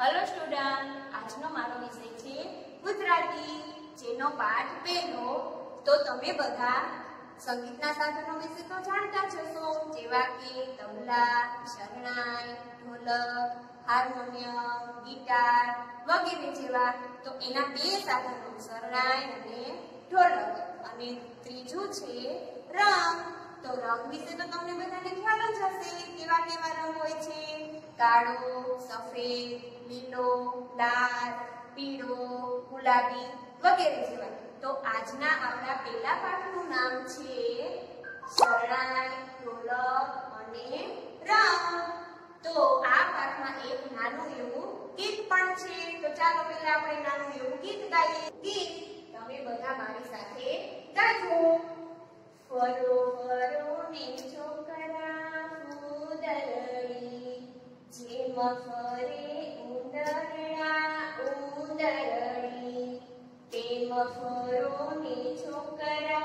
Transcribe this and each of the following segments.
Hello student આજનો મારો વિષય છે ગુજરાતી જેનો પાઠ પહેલો તો તમે બધા સંગીતના સાધનો વિશે તો જાણતા જશો જેવા કે તબલા શરણાઈ ઢોલક હાર્મોનિયમ ગિટાર વગેરે જેવા તો એના બે સાધનો શરણાઈ અને ઢોલક અને ત્રીજું છે રંગ તો રંગ વિશે તો તમને બધાને ખ્યાલ જ હશે કેવા કેવા કાળો સફેદ લીલો લાલ પીળો ગુલાબી વગેરે જેવા તો આજના આપણા પહેલા પાઠનું નામ છે શરણાઈ ઢોલક અને રામ તો આ પાઠમાં એક નાનું એવું ગીત પણ છે તો ચાલો પહેલા આપણે નાનું એવું ગીત ગાઈએ ગીત તમે બધા મારી સાથે ગાજો ફરો ફરો ને છોકરા ફૂદરા જે મફરે ઉંદરડા ઉંદરડી તે મફરો ને છોકરા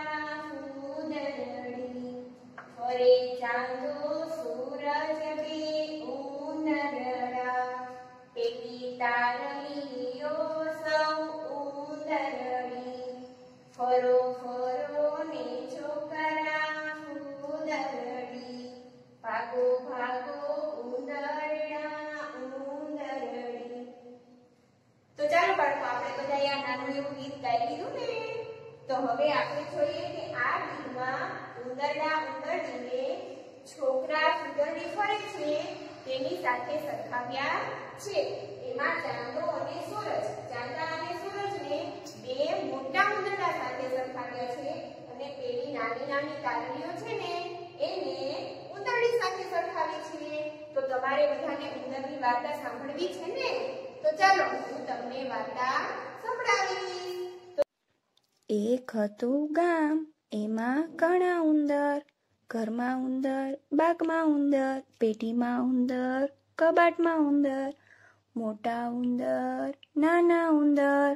ઉંદરડી ફરે ચાંદો સૂરજ બે ઉંદરડા પેલી તારણીઓ સૌ ઉંદરડી ફરો ફરો ને છોકરા ઉંદરડી ભાગો ભાગો ઉંદર બધાએ નાનું એવું ગીત ગાઈ લીધું ને તો હવે આપણે જોઈએ કે આ ગીતમાં ઉંદરડા ઉંદરજીને છોકરા સુગરની ફરે છે તેની સાથે સરખાવ્યા છે એમાં ચાંદો અને સૂરજ ચાંદા અને સૂરજને બે મોટા ઉંદરડા સાથે સરખાવ્યા છે અને પેલી નાની નાની કાગળીઓ છે ને એને ઉંદરડી સાથે સરખાવી છે તો તમારે બધાને ઉંદરની વાર્તા સાંભળવી છે ને તો ચાલો હું તમને વાર્તા એક હતું ગામ એમાં ઘણા ઉંદર ઘરમાં ઉંદર બાગમાં ઉંદર પેટીમાં ઉંદર કબાટમાં ઉંદર મોટા ઉંદર નાના ઉંદર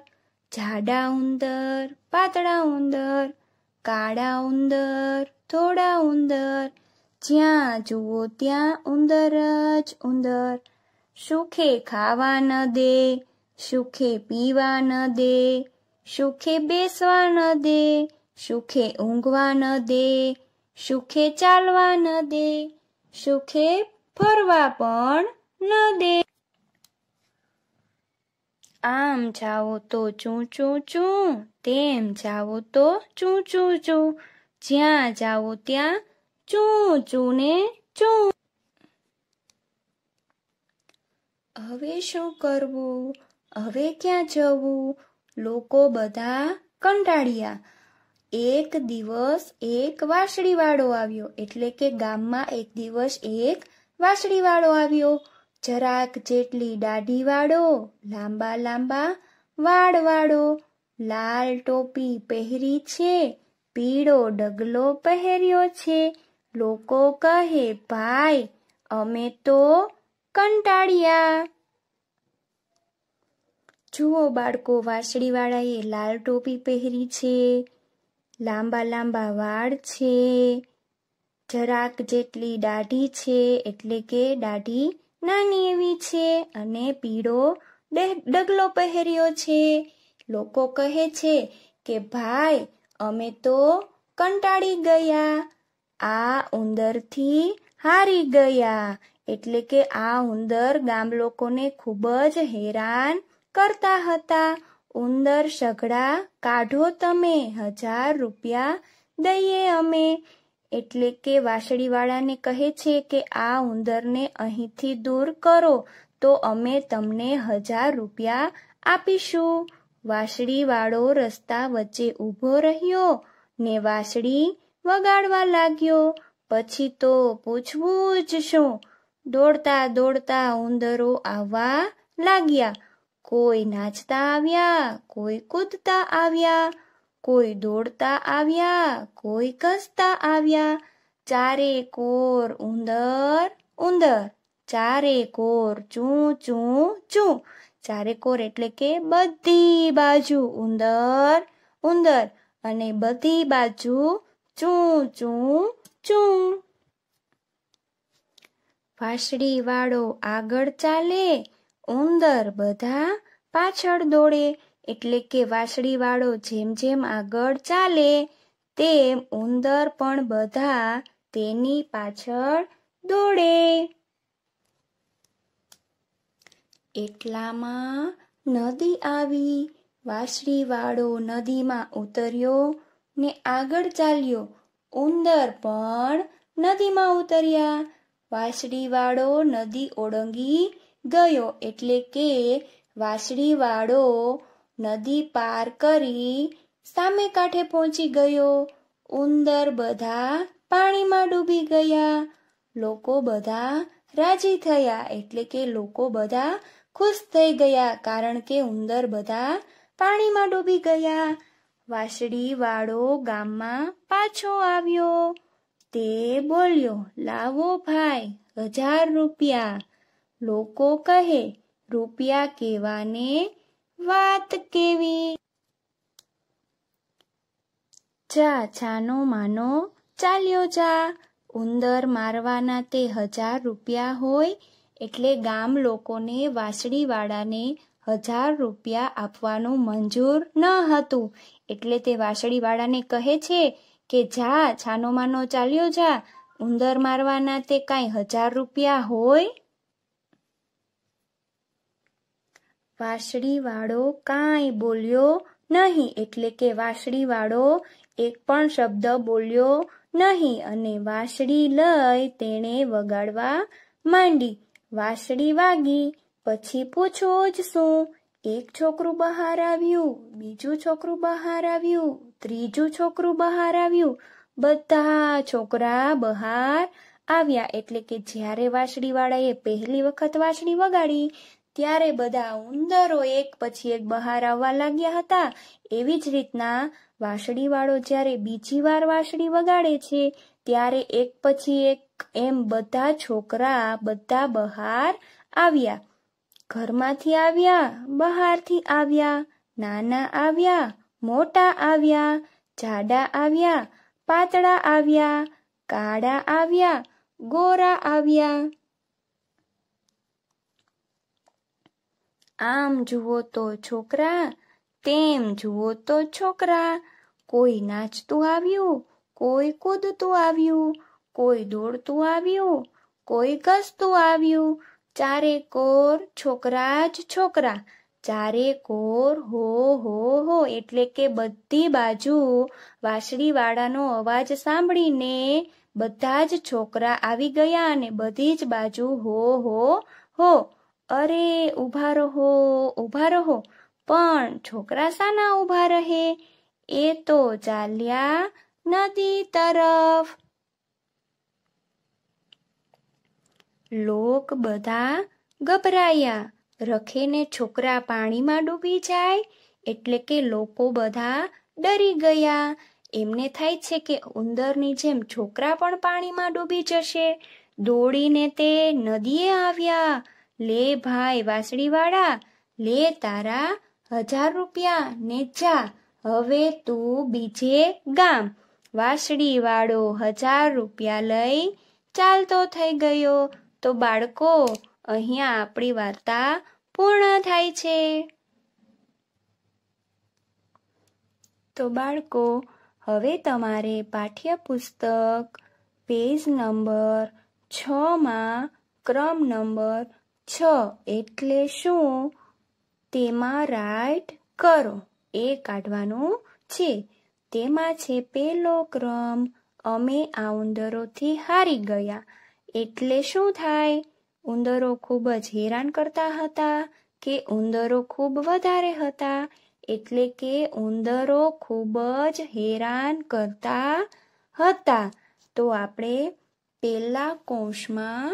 જાડા ઉંદર પાતળા ઉંદર કાળા ઉંદર થોડા ઉંદર જ્યાં જુઓ ત્યાં ઉંદર જ ઉંદર સુખે ખાવા ન દે સુખે પીવા ન દે સુખે બેસવા ન દે સુખે ઊંઘવા ન દે સુખે ચાલવા ન દે સુખે ફરવા પણ ન દે આમ જાઓ તો ચૂં ચૂં ચૂં તેમ જાઓ તો ચૂં ચૂં ચૂં જ્યાં જાઓ ત્યાં ચૂં ચૂં ને ચૂં હવે શું કરવું હવે ક્યાં જવું લોકો બધા કંટાળ્યા એક દિવસ એક વાસળીવાળો આવ્યો એટલે કે ગામમાં એક દિવસ એક વાસળીવાળો આવ્યો જરાક જેટલી દાઢીવાળો લાંબા લાંબા વાળવાળો લાલ ટોપી પહેરી છે પીળો ડગલો પહેર્યો છે લોકો કહે ભાઈ અમે તો કંટાળ્યા જુઓ બાળકો વાંસળીવાળાએ લાલ ટોપી પહેરી છે લાંબા લાંબા વાળ છે જરાક જેટલી દાઢી છે એટલે કે દાઢી નાની એવી છે અને પીળો ડગલો પહેર્યો છે લોકો કહે છે કે ભાઈ અમે તો કંટાળી ગયા આ ઉંદરથી હારી ગયા એટલે કે આ ઉંદર ગામ લોકોને ખૂબ જ હેરાન કરતા હતા ઉંદર સઘળા કાઢો તમે હજાર રૂપિયા દઈએ અમે એટલે કે વાસળીવાળાને કહે છે કે આ ઉંદરને અહીંથી દૂર કરો તો અમે તમને હજાર રૂપિયા આપીશું વાસળીવાળો રસ્તા વચ્ચે ઊભો રહ્યો ને વાસળી વગાડવા લાગ્યો પછી તો પૂછવું જ શું દોડતા દોડતા ઉંદરો આવવા લાગ્યા કોઈ નાચતા આવ્યા કોઈ કૂદતા આવ્યા કોઈ દોડતા આવ્યા કોઈ કસતા આવ્યા ચારે કોર ઉંદર ઉંદર ચારે કોર ચૂ ચૂ ચૂ ચારે કોર એટલે કે બધી બાજુ ઉંદર ઉંદર અને બધી બાજુ ચૂં ચું ચૂં વાસળી વાળો આગળ ચાલે ઉંદર બધા પાછળ દોડે એટલે કે વાસળીવાળો જેમ જેમ આગળ ચાલે તેમ ઉંદર પણ બધા તેની પાછળ દોડે એટલામાં નદી આવી વાસળીવાળો નદીમાં ઉતર્યો ને આગળ ચાલ્યો ઉંદર પણ નદીમાં ઉતર્યા વાસળીવાળો નદી ઓળંગી ગયો એટલે કે વાસળીવાળો નદી પાર કરી સામે કાંઠે પહોંચી ગયો ઉંદર બધા પાણીમાં ડૂબી ગયા લોકો બધા રાજી થયા એટલે કે લોકો બધા ખુશ થઈ ગયા કારણ કે ઉંદર બધા પાણીમાં ડૂબી ગયા વાસળીવાળો ગામમાં પાછો આવ્યો તે બોલ્યો લાવો ભાઈ હજાર રૂપિયા લોકો કહે રૂપિયા કેવાને વાત કેવી જા છાનો માનો ચાલ્યો જા ઉંદર મારવાના તે હજાર રૂપિયા હોય એટલે ગામ લોકોને વાસળીવાળાને હજાર રૂપિયા આપવાનું મંજૂર ન હતું એટલે તે વાસળીવાળાને કહે છે કે જા છાનો માનો ચાલ્યો જા ઉંદર મારવાના તે કાંઈ હજાર રૂપિયા હોય વાંસળીવાળો કાંઈ બોલ્યો નહીં એટલે કે વાંસળીવાળો એક પણ શબ્દ બોલ્યો નહીં અને વાંસળી લઈ તેણે વગાડવા માંડી વાંસળી વાગી પછી પૂછો જ શું એક છોકરું બહાર આવ્યું બીજું છોકરું બહાર આવ્યું ત્રીજું છોકરું બહાર આવ્યું બધા છોકરા બહાર આવ્યા એટલે કે જ્યારે વાંસળીવાળાએ પહેલી વખત વાંસળી વગાડી ત્યારે બધા ઉંદરો એક પછી એક બહાર આવવા લાગ્યા હતા એવી જ રીતના વાંસળીવાળો જ્યારે બીજી વાર વાંસળી વગાડે છે ત્યારે એક પછી એક એમ બધા છોકરા બધા બહાર આવ્યા ઘરમાંથી આવ્યા બહારથી આવ્યા નાના આવ્યા મોટા આવ્યા જાડા આવ્યા પાતળા આવ્યા કાળા આવ્યા ગોરા આવ્યા આમ જુઓ તો છોકરા તેમ જુઓ તો છોકરા કોઈ નાચતું આવ્યું કોઈ કૂદતું આવ્યું કોઈ દોડતું આવ્યું કોઈ ઘસતું આવ્યું ચારે કોર છોકરા જ છોકરા ચારે કોર હો હો હો એટલે કે બધી બાજુ વાસળીવાળાનો અવાજ સાંભળીને બધા જ છોકરા આવી ગયા અને બધી જ બાજુ હો હો હો અરે ઊભા રહો ઊભા રહો પણ છોકરા સાના ઊભા રહે એ તો ચાલ્યા નદી તરફ લોક બધા ગભરાયા રખેને છોકરા પાણીમાં ડૂબી જાય એટલે કે લોકો બધા ડરી ગયા એમને થાય છે કે ઉંદરની જેમ છોકરા પણ પાણીમાં ડૂબી જશે દોડીને તે નદીએ આવ્યા લે ભાઈ વાસળીવાળા લે તારા હજાર રૂપિયા ને જા હવે તું બીજે ગામ વાસળીવાળો હજાર રૂપિયા લઈ ચાલતો થઈ ગયો તો બાળકો અહીંયા આપણી વાર્તા પૂર્ણ થાય છે તો બાળકો હવે તમારે પાઠ્યપુસ્તક પેજ નંબર છમાં ક્રમ નંબર છ એટલે શું તેમાં રાઈટ કરો એ કાઢવાનું છે તેમાં છે પેલો ક્રમ અમે આ ઉંદરોથી હારી ગયા એટલે શું થાય ઉંદરો ખૂબ જ હેરાન કરતા હતા કે ઉંદરો ખૂબ વધારે હતા એટલે કે ઉંદરો ખૂબ જ હેરાન કરતા હતા તો આપણે પહેલા કોષમાં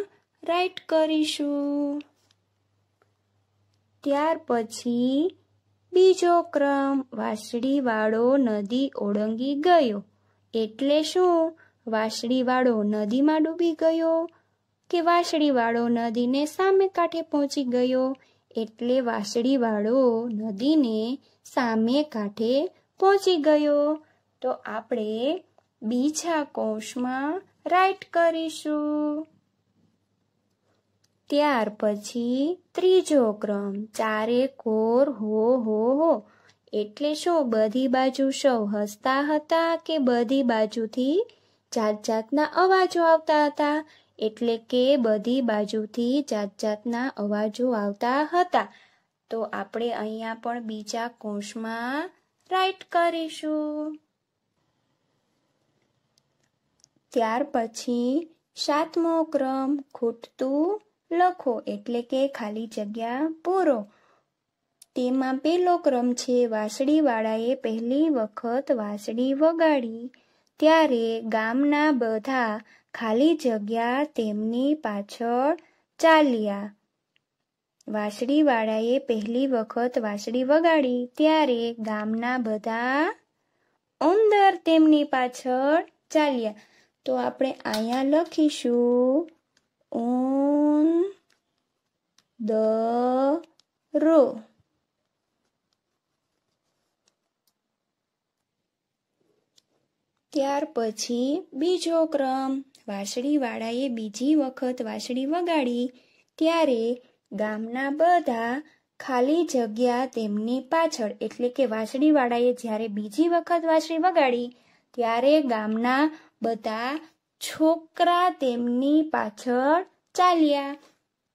રાઈટ કરીશું ત્યાર પછી બીજો ક્રમ વાસળીવાળો નદી ઓળંગી ગયો એટલે શું વાસળીવાળો નદીમાં ડૂબી ગયો કે વાસળીવાળો નદીને સામે કાંઠે પહોંચી ગયો એટલે વાસળીવાળો નદીને સામે કાંઠે પહોંચી ગયો તો આપણે બીજા કોષમાં રાઈટ કરીશું ત્યાર પછી ત્રીજો ક્રમ ચારે કોર હો હો હો એટલે શું બધી બાજુ સૌ હસતા હતા કે બધી બાજુથી જાત જાતના અવાજો આવતા હતા એટલે કે બધી બાજુથી જાત જાતના અવાજો આવતા હતા તો આપણે અહીંયા પણ બીજા કોષમાં રાઈટ કરીશું ત્યાર પછી સાતમો ક્રમ ખૂટતું લખો એટલે કે ખાલી જગ્યા પૂરો તેમાં પેલો ક્રમ છે વાસળીવાળાએ પહેલી વખત વાસળી વગાડી ત્યારે ગામના બધા ખાલી જગ્યા તેમની પાછળ ચાલ્યા વાસળીવાળાએ પહેલી વખત વાસળી વગાડી ત્યારે ગામના બધા ઉંદર તેમની પાછળ ચાલ્યા તો આપણે અહીંયા લખીશું on the road. ત્યાર પછી બીજો ક્રમ વાસળીવાળાએ બીજી વખત વાસળી વગાડી ત્યારે ગામના બધા ખાલી જગ્યા તેમની પાછળ એટલે કે વાસળીવાળાએ જ્યારે બીજી વખત વાસળી વગાડી ત્યારે ગામના બધા છોકરા તેમની પાછળ ચાલ્યા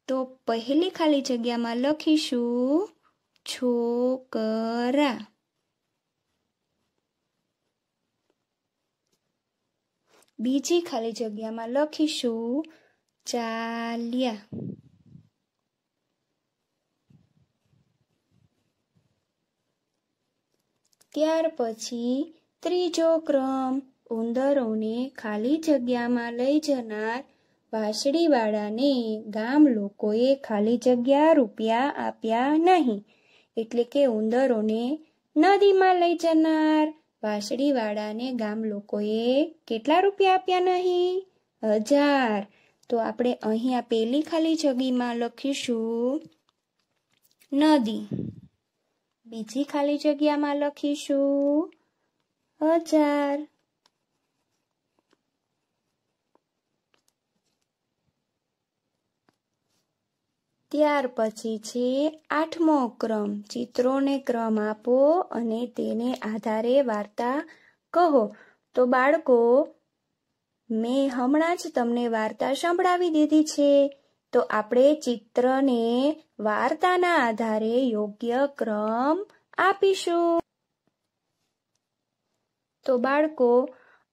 તો પહેલી ખાલી જગ્યામાં લખીશું છોકરા બીજી ખાલી જગ્યામાં લખીશું ચાલ્યા ત્યાર પછી ત્રીજો ક્રમ ઉંદરોને ખાલી જગ્યામાં લઈ જનાર વાસળીવાળાને ગામ લોકોએ ખાલી જગ્યા રૂપિયા આપ્યા નહીં એટલે કે ઉંદરોને નદીમાં લઈ જનાર વાસળીવાળાને ગામ લોકોએ કેટલા રૂપિયા આપ્યા નહીં હજાર તો આપણે અહીંયા પહેલી ખાલી જગ્યામાં લખીશું નદી બીજી ખાલી જગ્યામાં લખીશું હજાર ત્યાર પછી છે આઠમો ક્રમ ચિત્રોને ક્રમ આપો અને તેને આધારે વાર્તા કહો તો બાળકો મેં હમણાં જ તમને વાર્તા સંભળાવી દીધી છે તો આપણે ચિત્રને વાર્તાના આધારે યોગ્ય ક્રમ આપીશું તો બાળકો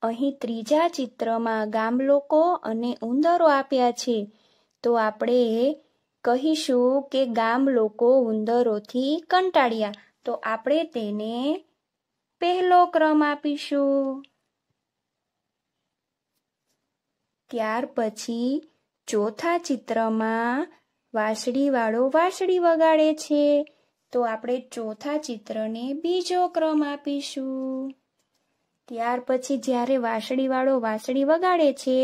અહીં ત્રીજા ચિત્રમાં ગામ લોકો અને ઉંદરો આપ્યા છે તો આપણે કહીશું કે ગામ લોકો ઉંદરોથી કંટાળ્યા તો આપણે તેને પહેલો ક્રમ આપીશું ત્યાર પછી ચોથા ચિત્રમાં વાંસળીવાળો વાંસળી વગાડે છે તો આપણે ચોથા ચિત્રને બીજો ક્રમ આપીશું ત્યાર પછી જ્યારે વાંસળીવાળો વાંસળી વગાડે છે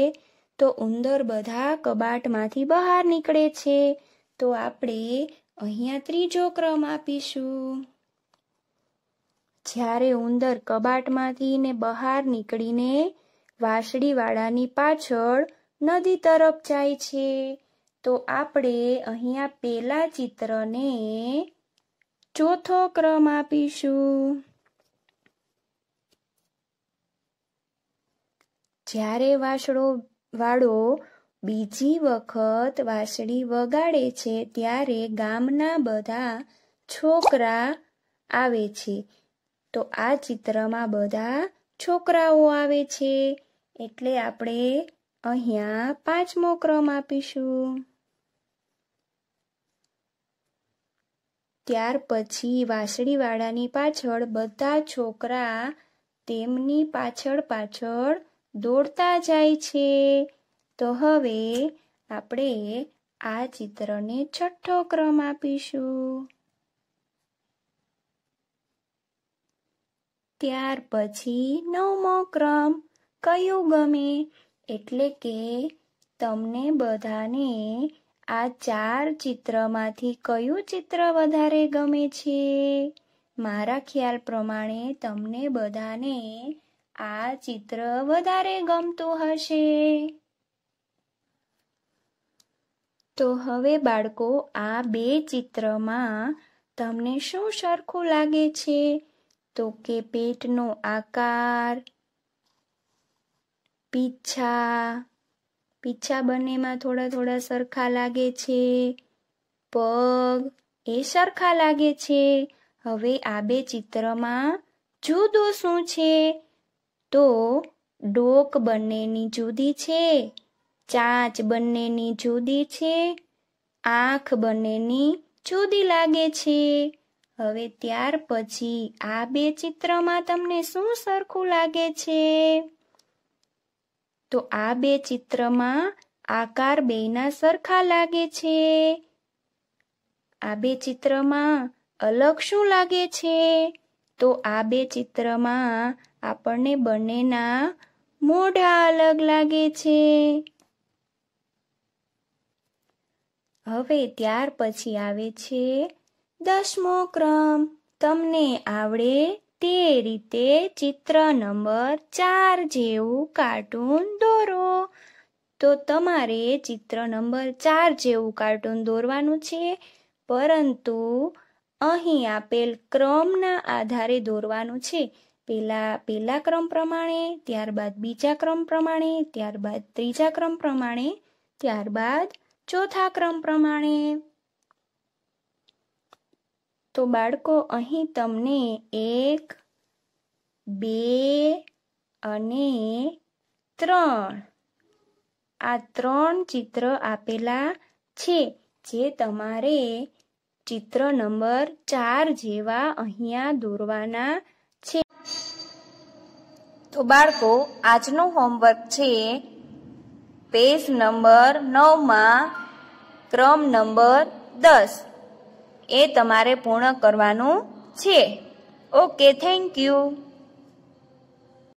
તો ઉંદર બધા કબાટમાંથી બહાર નીકળે છે તો આપણે અહીંયા ત્રીજો ક્રમ આપીશું જ્યારે ઉંદર કબાટમાંથી ને બહાર નીકળીને વાસળીવાળાની પાછળ નદી તરફ જાય છે તો આપણે અહીંયા પેલા ચિત્રને ચોથો ક્રમ આપીશું જ્યારે વાસળો વાળો બીજી વખત વાંસળી વગાડે છે ત્યારે ગામના બધા છોકરા આવે છે તો આ ચિત્રમાં બધા છોકરાઓ આવે છે એટલે આપણે અહીંયા પાંચમો ક્રમ આપીશું ત્યાર પછી વાસળીવાળાની પાછળ બધા છોકરા તેમની પાછળ પાછળ દોડતા જાય છે તો હવે આપણે આ ચિત્રને છઠ્ઠો ક્રમ આપીશું ત્યાર પછી નવમો ક્રમ કયું ગમે એટલે કે તમને બધાને આ ચાર ચિત્રમાંથી કયું ચિત્ર વધારે ગમે છે મારા ખ્યાલ પ્રમાણે તમને બધાને આ ચિત્ર વધારે ગમતું હશે તો હવે બાળકો આ બે ચિત્રમાં તમને શું સરખું લાગે છે તો કે પેટનો આકાર પીછા પીછા બંનેમાં થોડા થોડા સરખા લાગે છે પગ એ સરખા લાગે છે હવે આ બે ચિત્રમાં જુદું શું છે તો ડોક બંનેની જુદી છે ચાંચ બંનેની જુદી છે આંખ બંનેની જુદી લાગે છે હવે ત્યાર પછી આ બે ચિત્રમાં તમને શું સરખું લાગે છે તો આ બે ચિત્રમાં આકાર બેના સરખા લાગે છે આ બે ચિત્રમાં અલગ શું લાગે છે તો આ બે ચિત્રમાં આપણને બંનેના મોઢા અલગ લાગે છે હવે ત્યાર પછી આવે છે દસમો ક્રમ તમને આવડે તે રીતે ચિત્ર નંબર ચાર જેવું કાર્ટૂન દોરો તો તમારે ચિત્ર નંબર ચાર જેવું કાર્ટૂન દોરવાનું છે પરંતુ અહીં આપેલ ક્રમના આધારે દોરવાનું છે પેલા પહેલા ક્રમ પ્રમાણે ત્યારબાદ બીજા ક્રમ પ્રમાણે ત્યારબાદ ત્રીજા ક્રમ પ્રમાણે ત્યારબાદ ચોથા ક્રમ પ્રમાણે તો બાળકો અહીં તમને એક બે અને ત્રણ આ ત્રણ ચિત્ર આપેલા છે જે તમારે ચિત્ર નંબર ચાર જેવા અહીંયા દોરવાના તો બાળકો આજનું હોમવર્ક છે પેજ નંબર નવમાં ક્રમ નંબર દસ એ તમારે પૂર્ણ કરવાનું છે ઓકે થેન્ક યુ